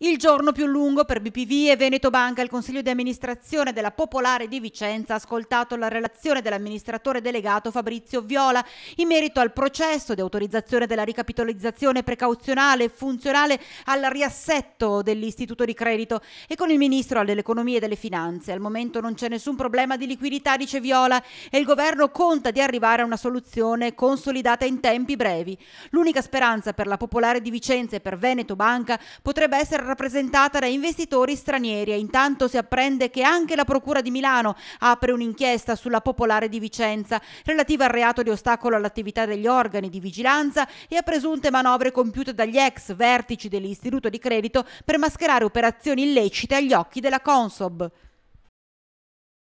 Il giorno più lungo per BPV e Veneto Banca, il Consiglio di amministrazione della Popolare di Vicenza ha ascoltato la relazione dell'amministratore delegato Fabrizio Viola in merito al processo di autorizzazione della ricapitalizzazione precauzionale funzionale al riassetto dell'istituto di credito e con il ministro dell'economia e delle finanze. Al momento non c'è nessun problema di liquidità, dice Viola, e il governo conta di arrivare a una soluzione consolidata in tempi brevi. L'unica speranza per la Popolare di Vicenza e per Veneto Banca potrebbe essere rappresentata da investitori stranieri e intanto si apprende che anche la Procura di Milano apre un'inchiesta sulla Popolare di Vicenza relativa al reato di ostacolo all'attività degli organi di vigilanza e a presunte manovre compiute dagli ex vertici dell'istituto di credito per mascherare operazioni illecite agli occhi della Consob.